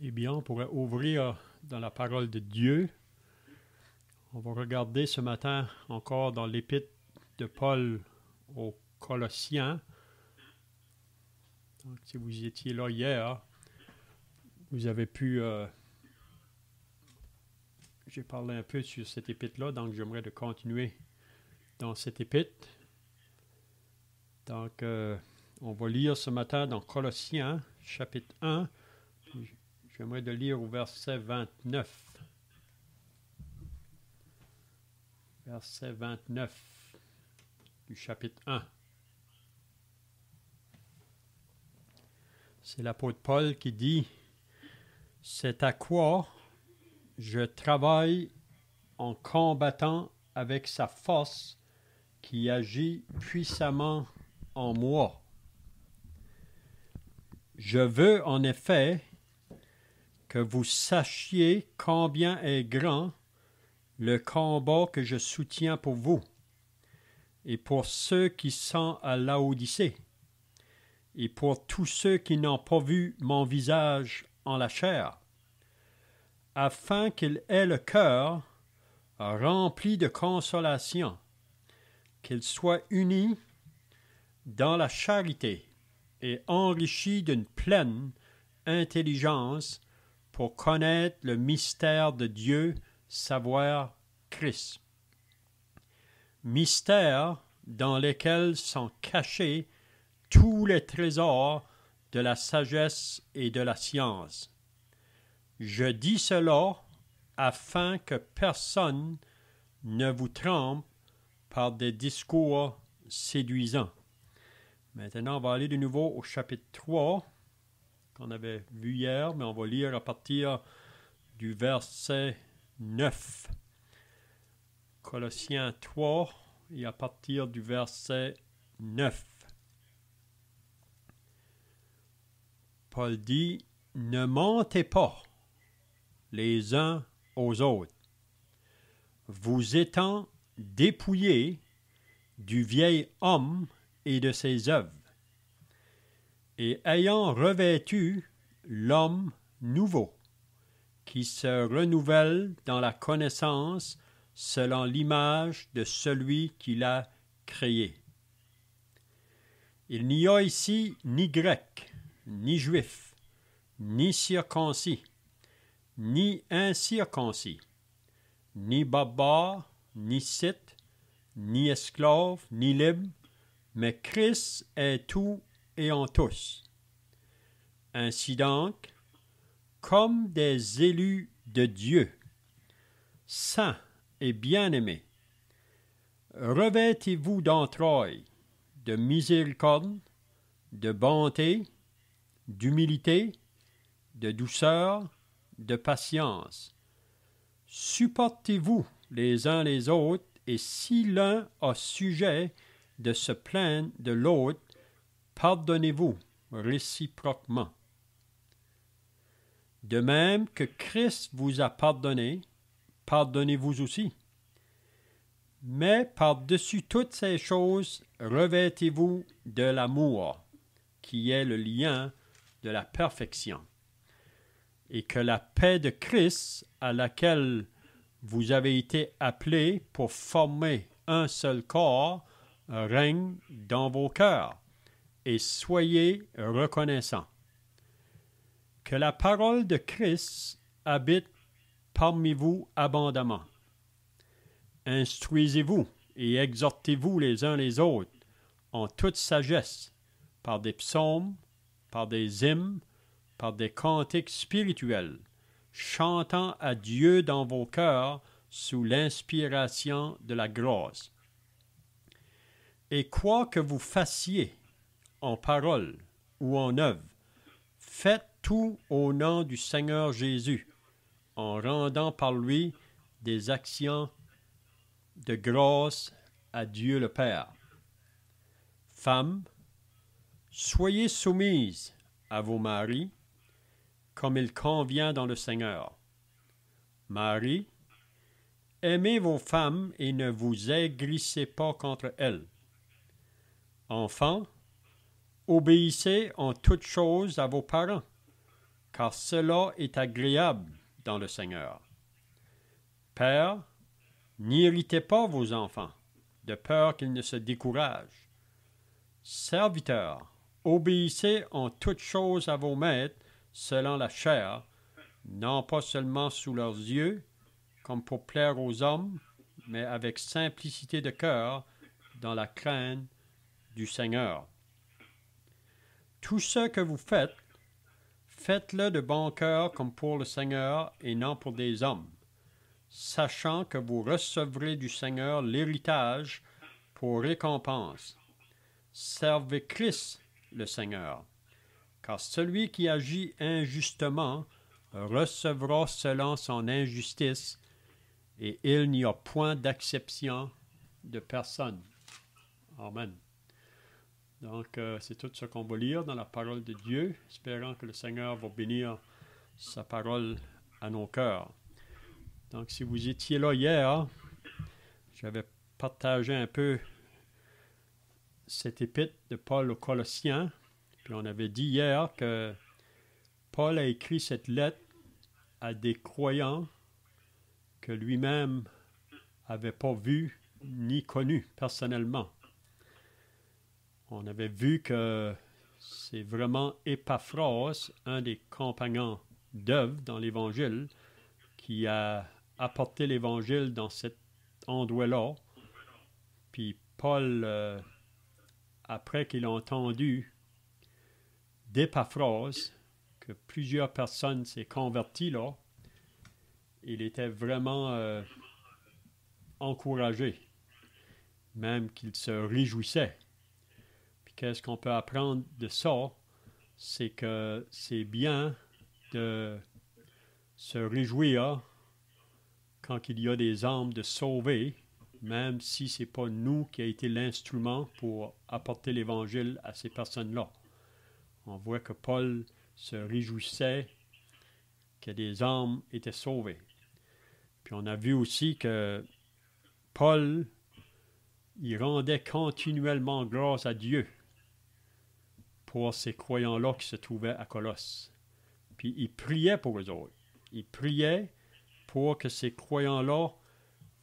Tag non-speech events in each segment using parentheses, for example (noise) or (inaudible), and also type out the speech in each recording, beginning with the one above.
Eh bien, on pourrait ouvrir euh, dans la parole de Dieu. On va regarder ce matin encore dans l'épître de Paul aux Colossiens. Donc, si vous étiez là hier, vous avez pu... Euh, j'ai parlé un peu sur cette épître-là, donc j'aimerais de continuer dans cette épître. Donc, euh, on va lire ce matin dans Colossiens, chapitre 1, J'aimerais de lire au verset 29. Verset 29 du chapitre 1. C'est l'apôtre Paul qui dit, C'est à quoi je travaille en combattant avec sa force qui agit puissamment en moi. Je veux en effet que vous sachiez combien est grand le combat que je soutiens pour vous et pour ceux qui sont à l'Odyssée et pour tous ceux qui n'ont pas vu mon visage en la chair, afin qu'il ait le cœur rempli de consolation, qu'il soit uni dans la charité et enrichi d'une pleine intelligence pour connaître le mystère de Dieu, savoir Christ. Mystère dans lesquels sont cachés tous les trésors de la sagesse et de la science. Je dis cela afin que personne ne vous trompe par des discours séduisants. Maintenant, on va aller de nouveau au chapitre 3, qu'on avait vu hier, mais on va lire à partir du verset 9. Colossiens 3 et à partir du verset 9. Paul dit, Ne mentez pas les uns aux autres, vous étant dépouillés du vieil homme et de ses œuvres et ayant revêtu l'homme nouveau, qui se renouvelle dans la connaissance selon l'image de celui qui l'a créé. Il n'y a ici ni grec, ni juif, ni circoncis, ni incirconcis, ni barbare, ni scythe, ni esclave, ni libre, mais Christ est tout et en tous. Ainsi donc, comme des élus de Dieu, saints et bien-aimés, revêtez-vous d'entrailles, de miséricorde, de bonté, d'humilité, de douceur, de patience. Supportez-vous les uns les autres, et si l'un a sujet de se plaindre de l'autre, pardonnez-vous réciproquement. De même que Christ vous a pardonné, pardonnez-vous aussi. Mais par-dessus toutes ces choses, revêtez-vous de l'amour, qui est le lien de la perfection, et que la paix de Christ, à laquelle vous avez été appelés pour former un seul corps, règne dans vos cœurs et soyez reconnaissants. Que la parole de Christ habite parmi vous abondamment. Instruisez-vous et exhortez-vous les uns les autres en toute sagesse, par des psaumes, par des hymnes, par des cantiques spirituels, chantant à Dieu dans vos cœurs sous l'inspiration de la grâce. Et quoi que vous fassiez, en parole ou en œuvre. Faites tout au nom du Seigneur Jésus, en rendant par lui des actions de grâce à Dieu le Père. Femmes, soyez soumises à vos maris, comme il convient dans le Seigneur. Marie, aimez vos femmes et ne vous aigrissez pas contre elles. Enfants, Obéissez en toutes choses à vos parents, car cela est agréable dans le Seigneur. Père, n'irritez pas vos enfants, de peur qu'ils ne se découragent. Serviteurs, obéissez en toutes choses à vos maîtres, selon la chair, non pas seulement sous leurs yeux, comme pour plaire aux hommes, mais avec simplicité de cœur, dans la crainte du Seigneur. Tout ce que vous faites, faites-le de bon cœur comme pour le Seigneur et non pour des hommes, sachant que vous recevrez du Seigneur l'héritage pour récompense. Servez Christ le Seigneur, car celui qui agit injustement recevra selon son injustice, et il n'y a point d'acception de personne. Amen. Donc, euh, c'est tout ce qu'on va lire dans la parole de Dieu, espérant que le Seigneur va bénir sa parole à nos cœurs. Donc, si vous étiez là hier, j'avais partagé un peu cette épître de Paul aux Colossiens. Puis on avait dit hier que Paul a écrit cette lettre à des croyants que lui-même n'avait pas vus ni connus personnellement on avait vu que c'est vraiment Épaphras, un des compagnons d'œuvre dans l'Évangile, qui a apporté l'Évangile dans cet endroit-là. Puis Paul, euh, après qu'il a entendu d'Épaphrase, que plusieurs personnes s'étaient converties là, il était vraiment euh, encouragé, même qu'il se réjouissait qu'est-ce qu'on peut apprendre de ça, c'est que c'est bien de se réjouir quand il y a des âmes de sauver, même si ce n'est pas nous qui a été l'instrument pour apporter l'Évangile à ces personnes-là. On voit que Paul se réjouissait que des âmes étaient sauvées. Puis on a vu aussi que Paul, il rendait continuellement grâce à Dieu pour ces croyants-là qui se trouvaient à Colosse. Puis il priait pour eux autres. Il priait pour que ces croyants-là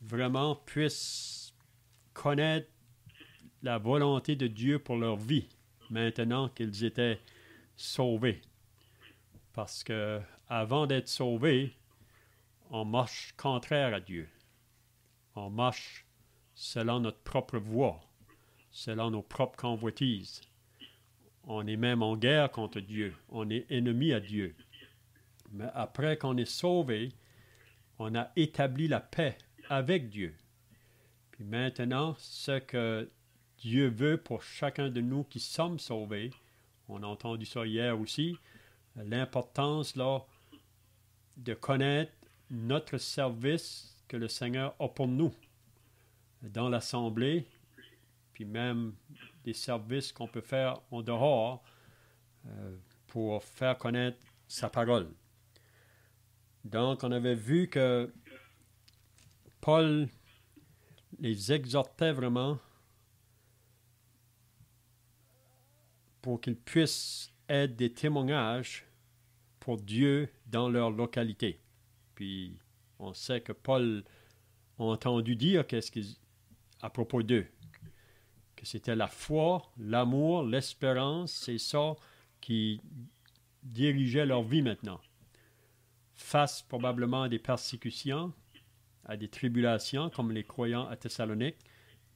vraiment puissent connaître la volonté de Dieu pour leur vie, maintenant qu'ils étaient sauvés. Parce que avant d'être sauvés, on marche contraire à Dieu. On marche selon notre propre voie, selon nos propres convoitises. On est même en guerre contre Dieu. On est ennemi à Dieu. Mais après qu'on est sauvé, on a établi la paix avec Dieu. Puis maintenant, ce que Dieu veut pour chacun de nous qui sommes sauvés, on a entendu ça hier aussi, l'importance de connaître notre service que le Seigneur a pour nous dans l'assemblée, puis même des services qu'on peut faire en dehors euh, pour faire connaître sa parole. Donc, on avait vu que Paul les exhortait vraiment pour qu'ils puissent être des témoignages pour Dieu dans leur localité. Puis, on sait que Paul a entendu dire qu'est-ce qu'ils à propos d'eux c'était la foi, l'amour, l'espérance, c'est ça qui dirigeait leur vie maintenant. Face probablement à des persécutions, à des tribulations, comme les croyants à Thessalonique,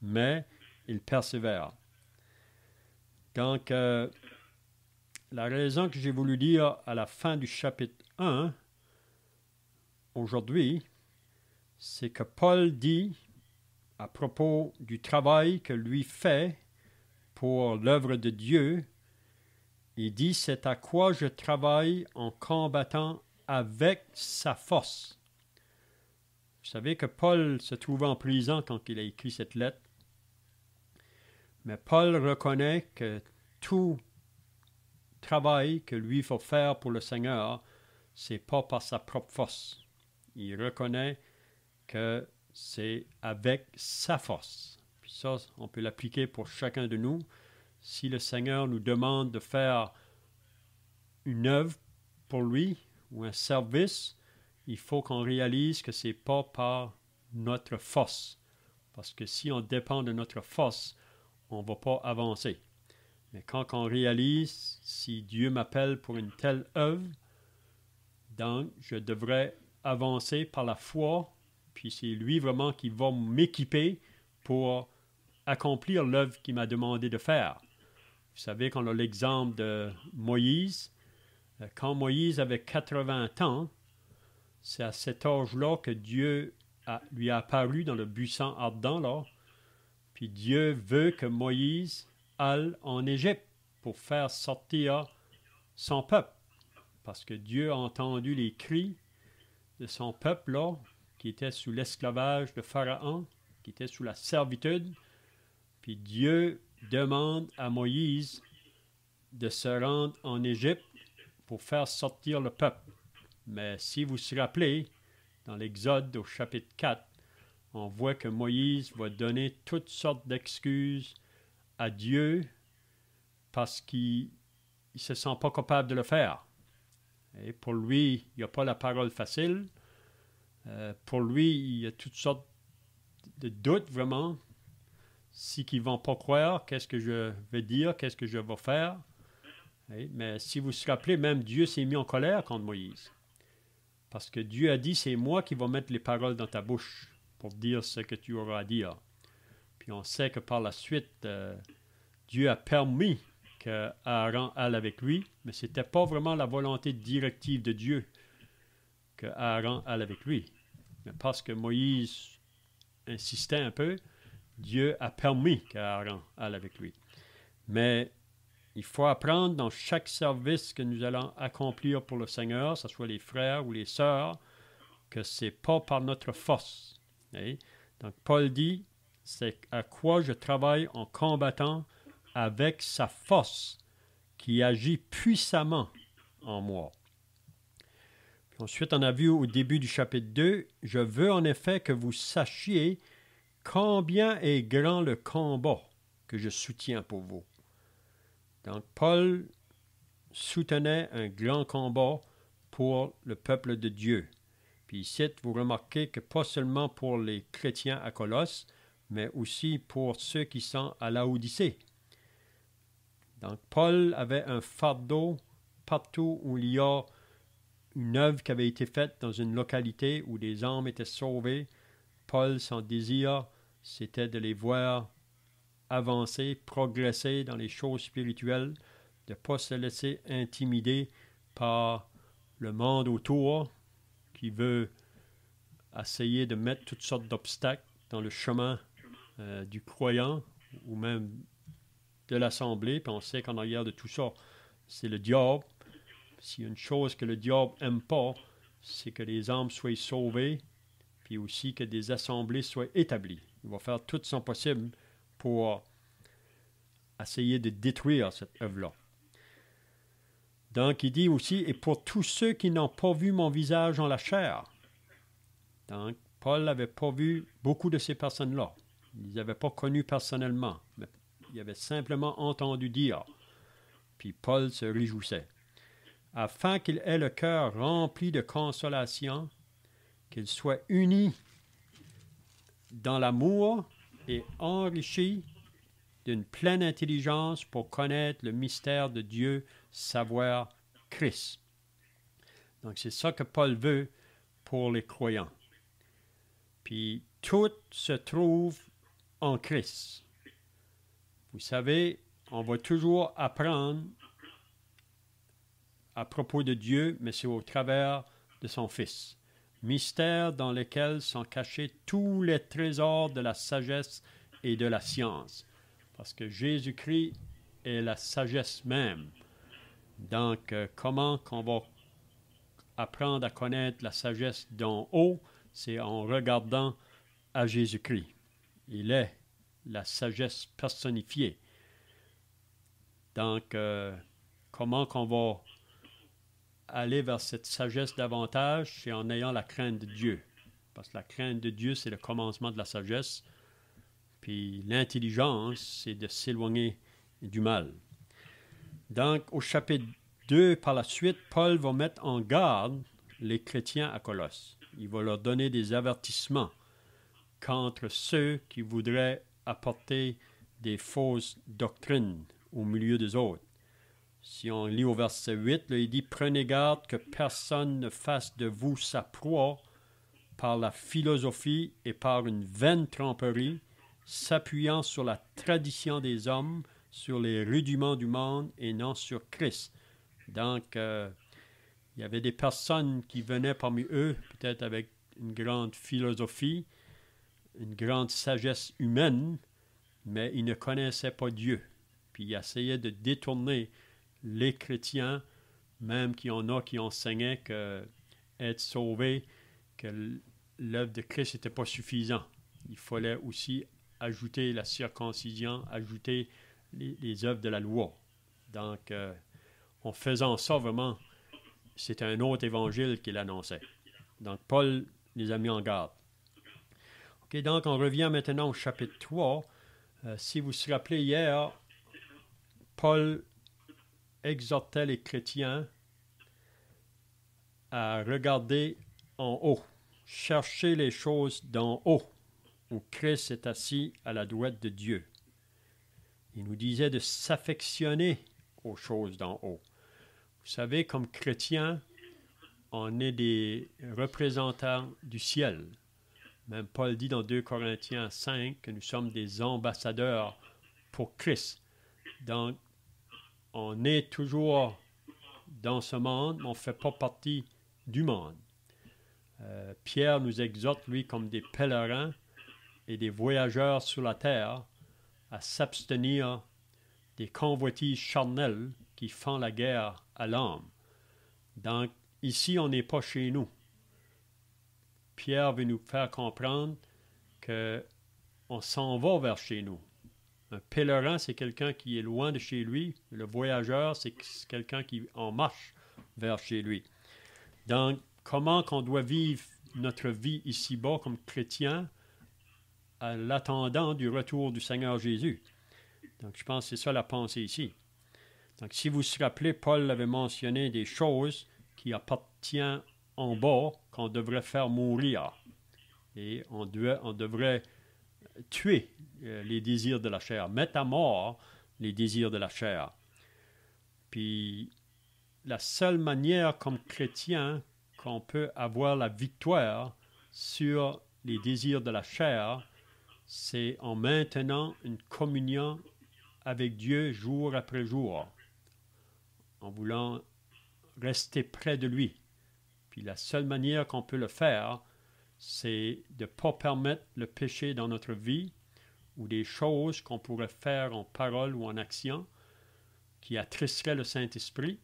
mais ils persévèrent. Donc, euh, la raison que j'ai voulu dire à la fin du chapitre 1, aujourd'hui, c'est que Paul dit à propos du travail que lui fait pour l'œuvre de Dieu, il dit c'est à quoi je travaille en combattant avec sa force. Vous savez que Paul se trouvait en prison quand il a écrit cette lettre. Mais Paul reconnaît que tout travail que lui faut faire pour le Seigneur, c'est pas par sa propre force. Il reconnaît que c'est avec sa force. Puis ça, on peut l'appliquer pour chacun de nous. Si le Seigneur nous demande de faire une œuvre pour lui ou un service, il faut qu'on réalise que ce n'est pas par notre force. Parce que si on dépend de notre force, on ne va pas avancer. Mais quand on réalise, si Dieu m'appelle pour une telle œuvre, donc je devrais avancer par la foi puis c'est lui vraiment qui va m'équiper pour accomplir l'œuvre qu'il m'a demandé de faire. Vous savez, qu'on a l'exemple de Moïse, euh, quand Moïse avait 80 ans, c'est à cet âge-là que Dieu lui a apparu dans le buisson ardent, là. Puis Dieu veut que Moïse aille en Égypte pour faire sortir son peuple. Parce que Dieu a entendu les cris de son peuple, là, qui était sous l'esclavage de Pharaon, qui était sous la servitude. Puis Dieu demande à Moïse de se rendre en Égypte pour faire sortir le peuple. Mais si vous vous rappelez, dans l'Exode au chapitre 4, on voit que Moïse va donner toutes sortes d'excuses à Dieu parce qu'il ne se sent pas capable de le faire. Et pour lui, il n'y a pas la parole facile. Euh, pour lui, il y a toutes sortes de doutes vraiment. Si qu'ils ne vont pas croire, qu'est-ce que je vais dire, qu'est-ce que je vais faire. mais si vous vous rappelez, même Dieu s'est mis en colère contre Moïse. Parce que Dieu a dit, c'est moi qui vais mettre les paroles dans ta bouche pour dire ce que tu auras à dire. Puis on sait que par la suite, euh, Dieu a permis qu'Aaron aille avec lui, mais ce n'était pas vraiment la volonté directive de Dieu que Aaron allait avec lui. Mais parce que Moïse insistait un peu, Dieu a permis qu'Aaron aille avec lui. Mais il faut apprendre dans chaque service que nous allons accomplir pour le Seigneur, que ce soit les frères ou les sœurs, que ce n'est pas par notre force. donc Paul dit, c'est à quoi je travaille en combattant avec sa force qui agit puissamment en moi. Ensuite, on a vu au début du chapitre 2, Je veux en effet que vous sachiez combien est grand le combat que je soutiens pour vous. Donc, Paul soutenait un grand combat pour le peuple de Dieu. Puis ici, vous remarquez que pas seulement pour les chrétiens à Colosse, mais aussi pour ceux qui sont à l'Odyssée. Donc, Paul avait un fardeau partout où il y a une œuvre qui avait été faite dans une localité où des âmes étaient sauvées. Paul, son désir, c'était de les voir avancer, progresser dans les choses spirituelles, de ne pas se laisser intimider par le monde autour qui veut essayer de mettre toutes sortes d'obstacles dans le chemin euh, du croyant ou même de l'assemblée. Puis on sait qu'en arrière de tout ça, c'est le diable s'il une chose que le diable n'aime pas, c'est que les âmes soient sauvées, puis aussi que des assemblées soient établies. Il va faire tout son possible pour essayer de détruire cette œuvre-là. Donc, il dit aussi, et pour tous ceux qui n'ont pas vu mon visage en la chair. Donc, Paul n'avait pas vu beaucoup de ces personnes-là. Il les avait pas connu personnellement, mais il avait simplement entendu dire. Puis Paul se réjouissait afin qu'il ait le cœur rempli de consolation, qu'il soit uni dans l'amour et enrichi d'une pleine intelligence pour connaître le mystère de Dieu, savoir Christ. Donc c'est ça que Paul veut pour les croyants. Puis tout se trouve en Christ. Vous savez, on va toujours apprendre à propos de Dieu, mais c'est au travers de son Fils. Mystère dans lequel sont cachés tous les trésors de la sagesse et de la science. Parce que Jésus-Christ est la sagesse même. Donc, euh, comment qu'on va apprendre à connaître la sagesse d'en haut, c'est en regardant à Jésus-Christ. Il est la sagesse personnifiée. Donc, euh, comment qu'on va aller vers cette sagesse davantage, c'est en ayant la crainte de Dieu. Parce que la crainte de Dieu, c'est le commencement de la sagesse. Puis l'intelligence, c'est de s'éloigner du mal. Donc, au chapitre 2, par la suite, Paul va mettre en garde les chrétiens à Colosse. Il va leur donner des avertissements contre ceux qui voudraient apporter des fausses doctrines au milieu des autres. Si on lit au verset 8, il dit Prenez garde que personne ne fasse de vous sa proie par la philosophie et par une vaine tromperie, s'appuyant sur la tradition des hommes, sur les rudiments du monde et non sur Christ. Donc, euh, il y avait des personnes qui venaient parmi eux, peut-être avec une grande philosophie, une grande sagesse humaine, mais ils ne connaissaient pas Dieu. Puis ils essayaient de détourner les chrétiens, même qui en a qui enseignaient que être sauvé, que l'œuvre de Christ n'était pas suffisant. Il fallait aussi ajouter la circoncision, ajouter les, œuvres de la loi. Donc, euh, en faisant ça, vraiment, c'est un autre évangile qu'il annonçait. Donc, Paul les a mis en garde. OK, donc on revient maintenant au chapitre 3. Euh, si vous vous rappelez, hier, Paul exhortait les chrétiens à regarder en haut, chercher les choses d'en haut, où Christ est assis à la droite de Dieu. Il nous disait de s'affectionner aux choses d'en haut. Vous savez, comme chrétiens, on est des représentants du ciel. Même Paul dit dans 2 Corinthiens 5 que nous sommes des ambassadeurs pour Christ. Donc, on est toujours dans ce monde, mais on ne fait pas partie du monde. Euh, Pierre nous exhorte, lui, comme des pèlerins et des voyageurs sur la terre, à s'abstenir des convoitises charnelles qui font la guerre à l'âme. Donc, ici, on n'est pas chez nous. Pierre veut nous faire comprendre que on s'en va vers chez nous. Un euh, pèlerin, c'est quelqu'un qui est loin de chez lui. Le voyageur, c'est quelqu'un qui en marche vers chez lui. Donc, comment qu'on doit vivre notre vie ici-bas comme chrétien à l'attendant du retour du Seigneur Jésus. Donc, je pense que c'est ça la pensée ici. Donc, si vous vous rappelez, Paul avait mentionné des choses qui appartiennent en bas qu'on devrait faire mourir. Et on, on devrait tuer euh, les désirs de la chair, mettre à mort les désirs de la chair. Puis la seule manière comme chrétien qu'on peut avoir la victoire sur les désirs de la chair, c'est en maintenant une communion avec Dieu jour après jour, en voulant rester près de lui. Puis la seule manière qu'on peut le faire, c'est de ne pas permettre le péché dans notre vie ou des choses qu'on pourrait faire en parole ou en action qui attristeraient le Saint-Esprit.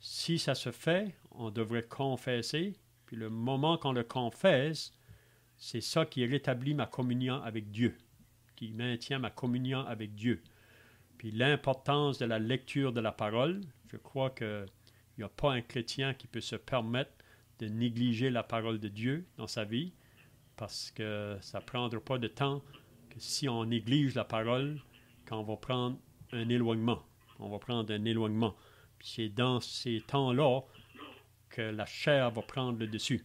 Si ça se fait, on devrait confesser, puis le moment qu'on le confesse, c'est ça qui rétablit ma communion avec Dieu, qui maintient ma communion avec Dieu. Puis l'importance de la lecture de la parole, je crois qu'il n'y a pas un chrétien qui peut se permettre de négliger la parole de Dieu dans sa vie, parce que ça ne prendra pas de temps que si on néglige la parole, qu'on va prendre un éloignement. On va prendre un éloignement. C'est dans ces temps-là que la chair va prendre le dessus.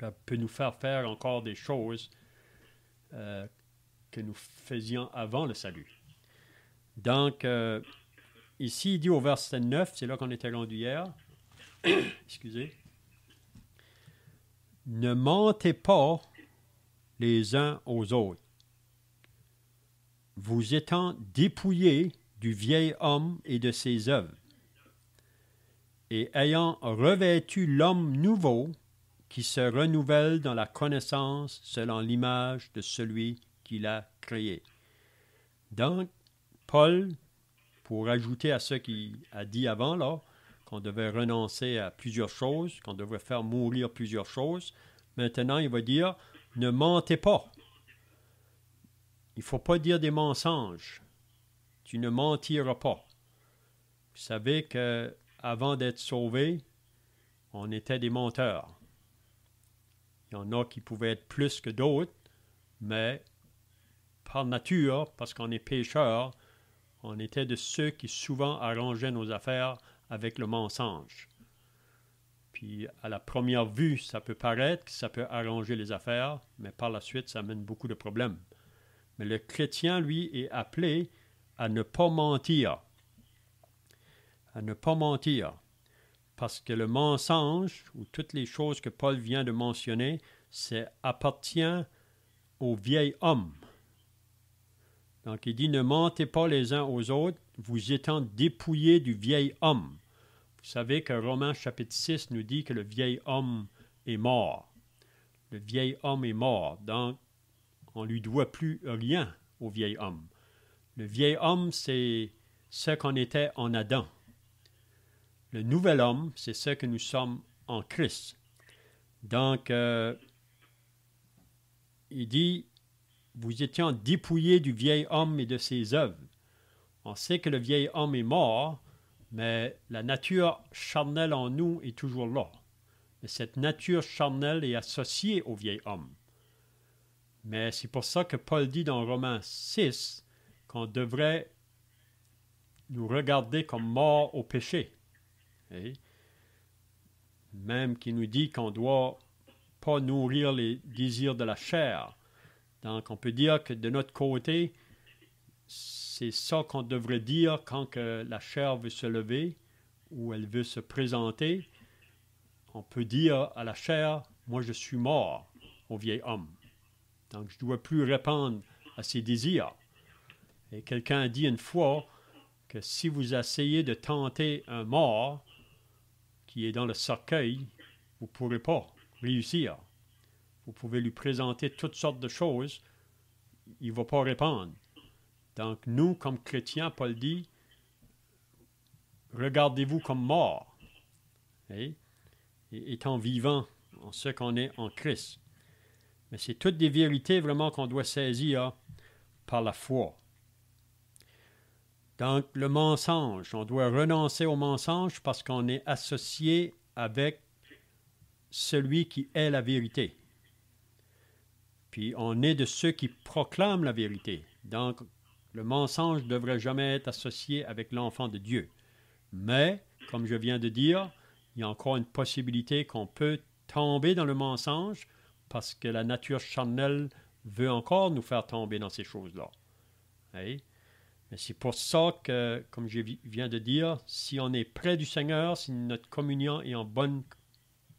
Elle peut nous faire faire encore des choses euh, que nous faisions avant le salut. Donc, euh, ici, il dit au verset 9, c'est là qu'on était rendu hier. (coughs) Excusez. Ne mentez pas les uns aux autres. Vous étant dépouillés du vieil homme et de ses œuvres, et ayant revêtu l'homme nouveau qui se renouvelle dans la connaissance selon l'image de celui qu'il a créé. Donc, Paul, pour ajouter à ce qu'il a dit avant là, on devait renoncer à plusieurs choses, qu'on devait faire mourir plusieurs choses. Maintenant, il va dire, ne mentez pas. Il ne faut pas dire des mensonges. Tu ne mentiras pas. Vous savez que avant d'être sauvé, on était des menteurs. Il y en a qui pouvaient être plus que d'autres, mais par nature, parce qu'on est pécheur, on était de ceux qui souvent arrangeaient nos affaires avec le mensonge. Puis à la première vue, ça peut paraître que ça peut arranger les affaires, mais par la suite, ça amène beaucoup de problèmes. Mais le chrétien, lui, est appelé à ne pas mentir. À ne pas mentir. Parce que le mensonge, ou toutes les choses que Paul vient de mentionner, c'est appartient au vieil homme. Donc il dit ne mentez pas les uns aux autres, vous étant dépouillés du vieil homme. Vous savez que Romains chapitre 6 nous dit que le vieil homme est mort. Le vieil homme est mort, donc on ne lui doit plus rien au vieil homme. Le vieil homme, c'est ce qu'on était en Adam. Le nouvel homme, c'est ce que nous sommes en Christ. Donc, euh, il dit, vous étiez dépouillés du vieil homme et de ses œuvres on sait que le vieil homme est mort, mais la nature charnelle en nous est toujours là. Mais cette nature charnelle est associée au vieil homme. Mais c'est pour ça que Paul dit dans Romains 6 qu'on devrait nous regarder comme morts au péché. Hein? même qui nous dit qu'on ne doit pas nourrir les désirs de la chair. Donc on peut dire que de notre côté, c'est ça qu'on devrait dire quand que la chair veut se lever ou elle veut se présenter. On peut dire à la chair, moi je suis mort au vieil homme. Donc je ne dois plus répondre à ses désirs. Et quelqu'un a dit une fois que si vous essayez de tenter un mort qui est dans le cercueil, vous ne pourrez pas réussir. Vous pouvez lui présenter toutes sortes de choses, il ne va pas répondre. Donc, nous, comme chrétiens, Paul dit, regardez-vous comme morts, étant vivants en ce qu'on est en Christ. Mais c'est toutes des vérités vraiment qu'on doit saisir par la foi. Donc, le mensonge, on doit renoncer au mensonge parce qu'on est associé avec celui qui est la vérité. Puis on est de ceux qui proclament la vérité. Donc, le mensonge ne devrait jamais être associé avec l'enfant de Dieu. Mais, comme je viens de dire, il y a encore une possibilité qu'on peut tomber dans le mensonge parce que la nature charnelle veut encore nous faire tomber dans ces choses-là. Mais c'est pour ça que, comme je viens de dire, si on est près du Seigneur, si notre communion est en bonne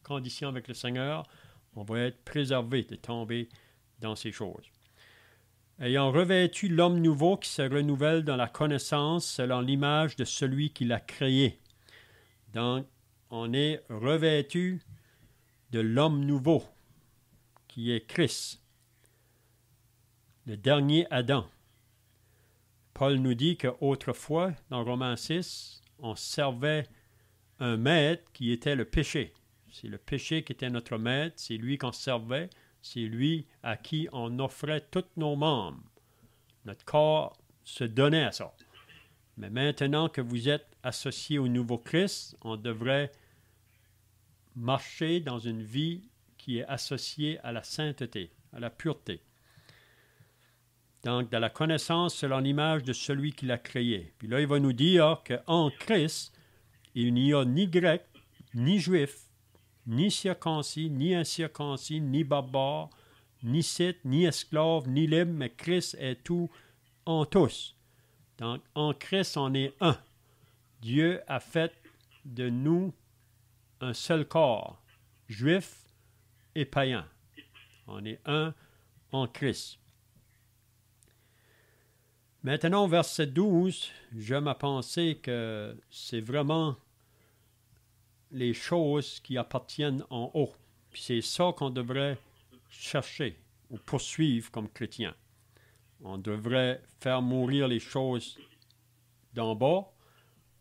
condition avec le Seigneur, on va être préservé de tomber dans ces choses ayant revêtu l'homme nouveau qui se renouvelle dans la connaissance selon l'image de celui qui l'a créé. Donc, on est revêtu de l'homme nouveau, qui est Christ, le dernier Adam. Paul nous dit qu'autrefois, dans Romains 6, on servait un maître qui était le péché. C'est le péché qui était notre maître, c'est lui qu'on servait c'est lui à qui on offrait tous nos membres. Notre corps se donnait à ça. Mais maintenant que vous êtes associés au nouveau Christ, on devrait marcher dans une vie qui est associée à la sainteté, à la pureté. Donc, dans la connaissance selon l'image de celui qui l'a créé. Puis là, il va nous dire qu'en Christ, il n'y a ni grec, ni juif, ni circoncis, ni incirconcis, ni barbare, ni scythe, ni esclaves, ni libre, mais Christ est tout en tous. Donc, en Christ, on est un. Dieu a fait de nous un seul corps, juif et païen. On est un en Christ. Maintenant, verset 12, j'aime à penser que c'est vraiment les choses qui appartiennent en haut. Puis c'est ça qu'on devrait chercher ou poursuivre comme chrétien. On devrait faire mourir les choses d'en bas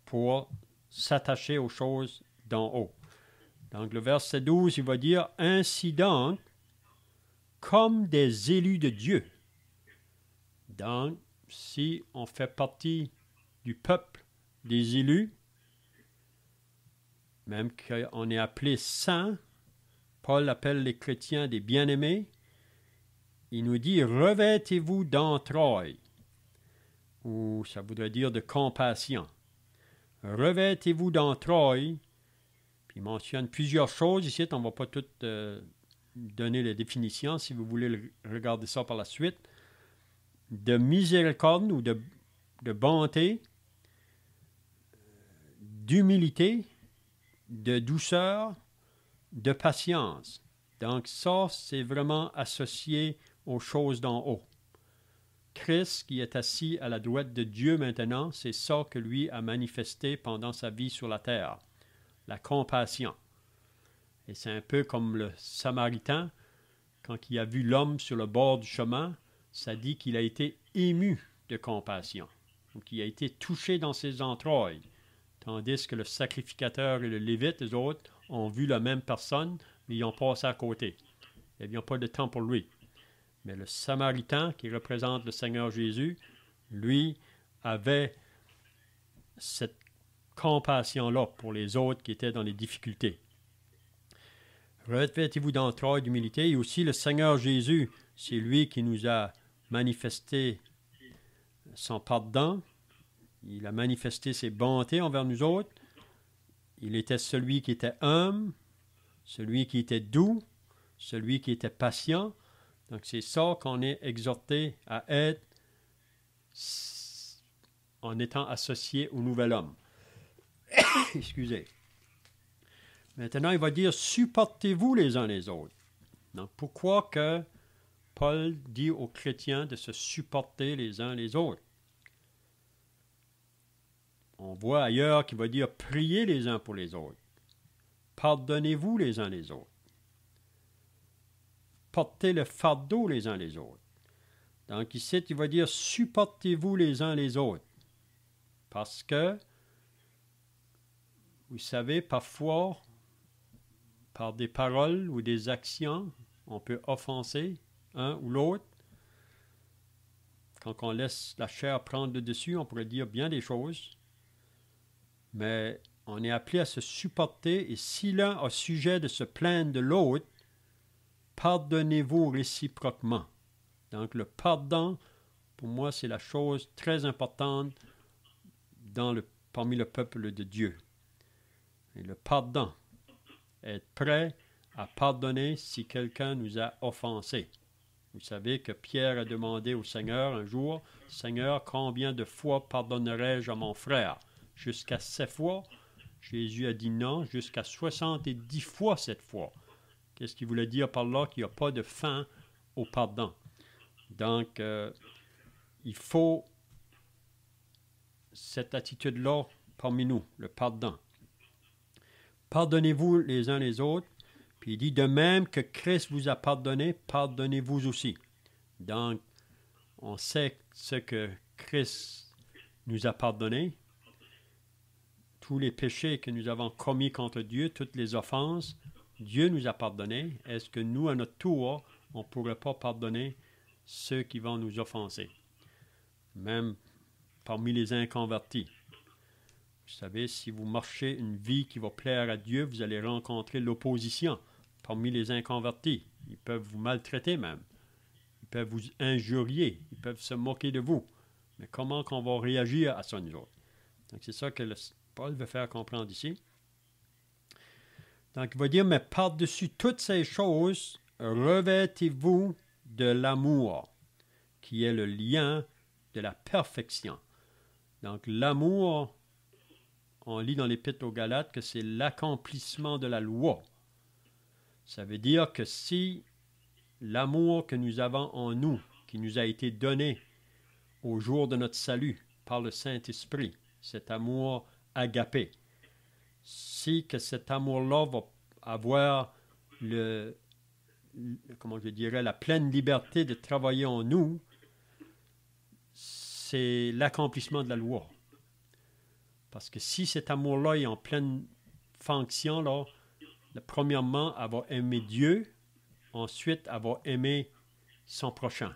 pour s'attacher aux choses d'en haut. Donc le verset 12, il va dire, Ainsi donc, comme des élus de Dieu. Donc, si on fait partie du peuple des élus, même qu'on est appelé saint, Paul appelle les chrétiens des bien-aimés, il nous dit revêtez-vous d'entrailles, ou ça voudrait dire de compassion. Revêtez-vous d'entrailles. Puis il mentionne plusieurs choses ici, on ne va pas toutes euh, donner les définitions si vous voulez regarder ça par la suite. De miséricorde ou de bonté, d'humilité, de douceur, de patience. Donc ça, c'est vraiment associé aux choses d'en haut. Christ qui est assis à la droite de Dieu maintenant, c'est ça que lui a manifesté pendant sa vie sur la terre, la compassion. Et c'est un peu comme le Samaritain, quand il a vu l'homme sur le bord du chemin, ça dit qu'il a été ému de compassion, qu'il a été touché dans ses entrailles. Tandis que le sacrificateur et le lévite, les autres, ont vu la même personne, mais ils ont passé à côté. Ils n'ont pas de temps pour lui. Mais le Samaritain, qui représente le Seigneur Jésus, lui, avait cette compassion-là pour les autres qui étaient dans les difficultés. Revêtez-vous d'entrailles d'humilité. Et aussi, le Seigneur Jésus, c'est lui qui nous a manifesté son pardon, il a manifesté ses bontés envers nous autres. Il était celui qui était homme, celui qui était doux, celui qui était patient. Donc c'est ça qu'on est exhorté à être en étant associé au nouvel homme. (coughs) Excusez. Maintenant, il va dire supportez-vous les uns les autres. Donc, pourquoi que Paul dit aux chrétiens de se supporter les uns les autres on voit ailleurs qu'il va dire priez les uns pour les autres. Pardonnez-vous les uns les autres. Portez le fardeau les uns les autres. Donc ici, il va dire supportez-vous les uns les autres. Parce que, vous savez, parfois, par des paroles ou des actions, on peut offenser un ou l'autre. Quand on laisse la chair prendre le dessus, on pourrait dire bien des choses, mais on est appelé à se supporter et si l'un a sujet de se plaindre de l'autre, pardonnez-vous réciproquement. Donc le pardon, pour moi, c'est la chose très importante dans le, parmi le peuple de Dieu. Et le pardon, être prêt à pardonner si quelqu'un nous a offensés. Vous savez que Pierre a demandé au Seigneur un jour, Seigneur, combien de fois pardonnerai-je à mon frère jusqu'à sept fois. Jésus a dit non jusqu'à soixante et dix fois cette fois. Qu'est-ce qu'il voulait dire par là? Qu'il n'y a pas de fin au pardon. Donc, euh, il faut cette attitude-là parmi nous, le pardon. Pardonnez-vous les uns les autres. Puis il dit, de même que Christ vous a pardonné, pardonnez-vous aussi. Donc, on sait ce que Christ nous a pardonné, tous les péchés que nous avons commis contre Dieu, toutes les offenses, Dieu nous a pardonné. Est-ce que nous, à notre tour, on ne pourrait pas pardonner ceux qui vont nous offenser, même parmi les inconvertis? Vous savez, si vous marchez une vie qui va plaire à Dieu, vous allez rencontrer l'opposition parmi les inconvertis. Ils peuvent vous maltraiter même. Ils peuvent vous injurier. Ils peuvent se moquer de vous. Mais comment qu'on va réagir à ça, nous autres? Donc, c'est ça que Paul veut faire comprendre ici. Donc, il va dire, mais par-dessus toutes ces choses, revêtez-vous de l'amour, qui est le lien de la perfection. Donc, l'amour, on lit dans l'Épître aux Galates que c'est l'accomplissement de la loi. Ça veut dire que si l'amour que nous avons en nous, qui nous a été donné au jour de notre salut par le Saint-Esprit, cet amour agapé. Si que cet amour-là va avoir le, comment je dirais, la pleine liberté de travailler en nous, c'est l'accomplissement de la loi. Parce que si cet amour-là est en pleine fonction, premièrement, avoir aimé Dieu, ensuite, avoir aimé son prochain.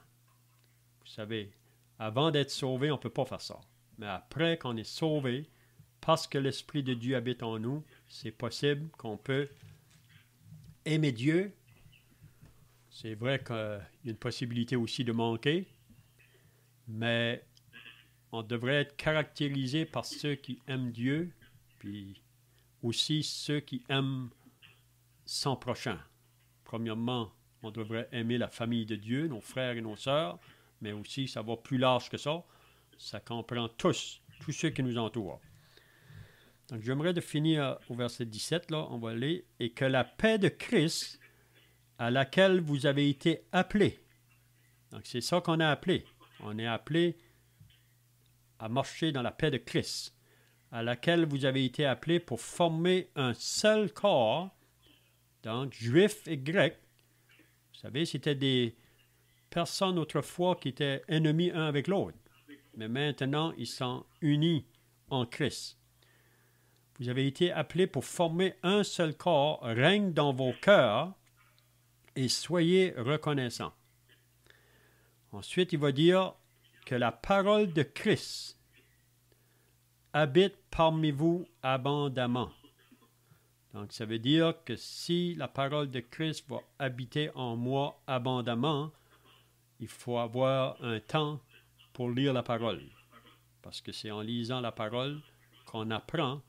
Vous savez, avant d'être sauvé, on ne peut pas faire ça. Mais après qu'on est sauvé, parce que l'Esprit de Dieu habite en nous, c'est possible qu'on peut aimer Dieu. C'est vrai qu'il y a une possibilité aussi de manquer, mais on devrait être caractérisé par ceux qui aiment Dieu, puis aussi ceux qui aiment son prochain. Premièrement, on devrait aimer la famille de Dieu, nos frères et nos sœurs, mais aussi ça va plus large que ça. Ça comprend tous, tous ceux qui nous entourent. Donc j'aimerais de finir au verset 17, là, on va aller, et que la paix de Christ, à laquelle vous avez été appelés, donc c'est ça qu'on a appelé, on est appelé à marcher dans la paix de Christ, à laquelle vous avez été appelés pour former un seul corps, donc juif et grecs. Vous savez, c'était des personnes autrefois qui étaient ennemis un avec l'autre, mais maintenant ils sont unis en Christ. Vous avez été appelés pour former un seul corps, règne dans vos cœurs et soyez reconnaissants. Ensuite, il va dire que la parole de Christ habite parmi vous abondamment. Donc, ça veut dire que si la parole de Christ va habiter en moi abondamment, il faut avoir un temps pour lire la parole. Parce que c'est en lisant la parole qu'on apprend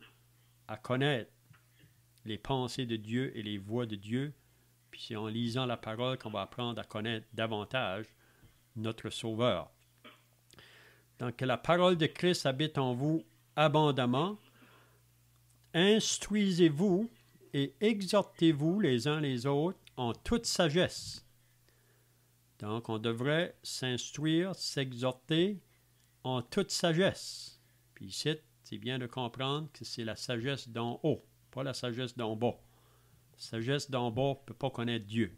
à connaître les pensées de Dieu et les voix de Dieu. Puis c'est en lisant la parole qu'on va apprendre à connaître davantage notre Sauveur. Donc que la parole de Christ habite en vous abondamment. Instruisez-vous et exhortez-vous les uns les autres en toute sagesse. Donc on devrait s'instruire, s'exhorter en toute sagesse. Puis c'est c'est bien de comprendre que c'est la sagesse d'en haut, pas la sagesse d'en bas. La sagesse d'en bas ne peut pas connaître Dieu.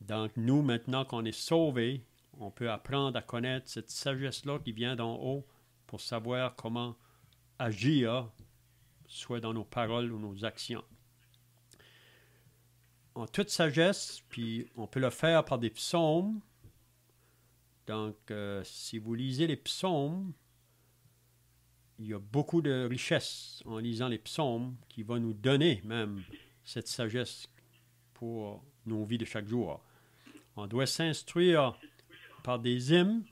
Donc nous, maintenant qu'on est sauvés, on peut apprendre à connaître cette sagesse-là qui vient d'en haut pour savoir comment agir, soit dans nos paroles ou nos actions. En toute sagesse, puis on peut le faire par des psaumes. Donc, euh, si vous lisez les psaumes, il y a beaucoup de richesses en lisant les psaumes qui vont nous donner même cette sagesse pour nos vies de chaque jour. On doit s'instruire par des hymnes,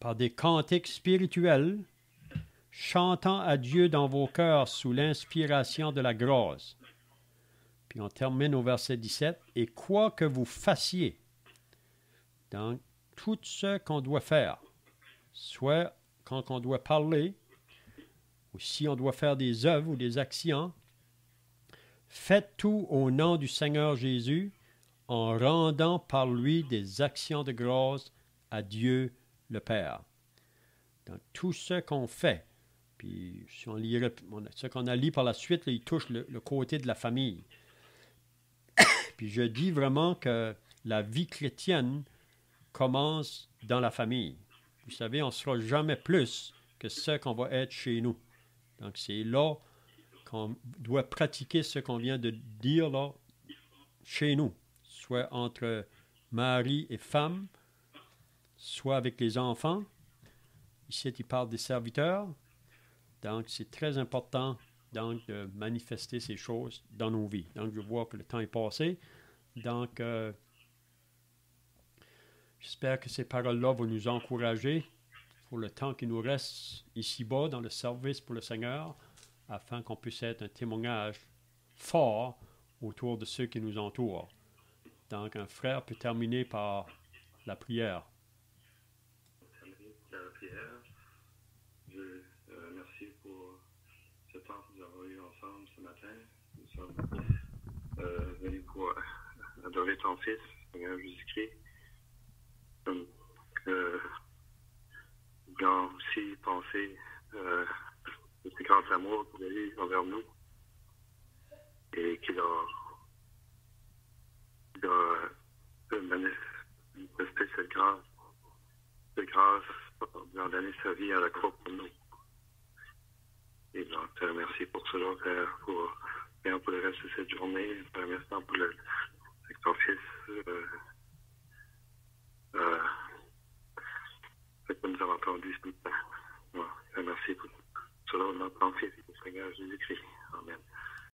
par des cantiques spirituels, chantant à Dieu dans vos cœurs sous l'inspiration de la grâce. Puis on termine au verset 17, et quoi que vous fassiez, dans tout ce qu'on doit faire, soit quand on doit parler, ou si on doit faire des œuvres ou des actions, faites tout au nom du Seigneur Jésus en rendant par lui des actions de grâce à Dieu le Père. Dans tout ce qu'on fait, puis si on lit, ce qu'on a lu par la suite, il touche le, côté de la famille. (coughs) puis je dis vraiment que la vie chrétienne commence dans la famille. Vous savez, on ne sera jamais plus que ce qu'on va être chez nous. Donc, c'est là qu'on doit pratiquer ce qu'on vient de dire là, chez nous, soit entre mari et femme, soit avec les enfants. Ici, il parle des serviteurs. Donc, c'est très important donc, de manifester ces choses dans nos vies. Donc, je vois que le temps est passé. Donc, euh, J'espère que ces paroles-là vont nous encourager pour le temps qui nous reste ici-bas dans le service pour le Seigneur, afin qu'on puisse être un témoignage fort autour de ceux qui nous entourent. Donc, un frère peut terminer par la prière. Je euh, merci pour ce temps que nous avons eu ensemble ce matin. Nous euh, pour adorer ton Fils, Seigneur Jésus-Christ. Euh, il euh, aussi pensé de ce grand amour qu'il a eu envers nous et qu'il a, il a manifesté cette grâce, cette grâce en donner sa vie à la croix pour nous. Et donc, te euh, remercie pour cela, Père, pour, pour le reste de cette journée, te remercie pour le, avec euh, nous avons entendu ce matin. Merci pour tout cela, on a pensé, Seigneur Jésus-Christ. Amen.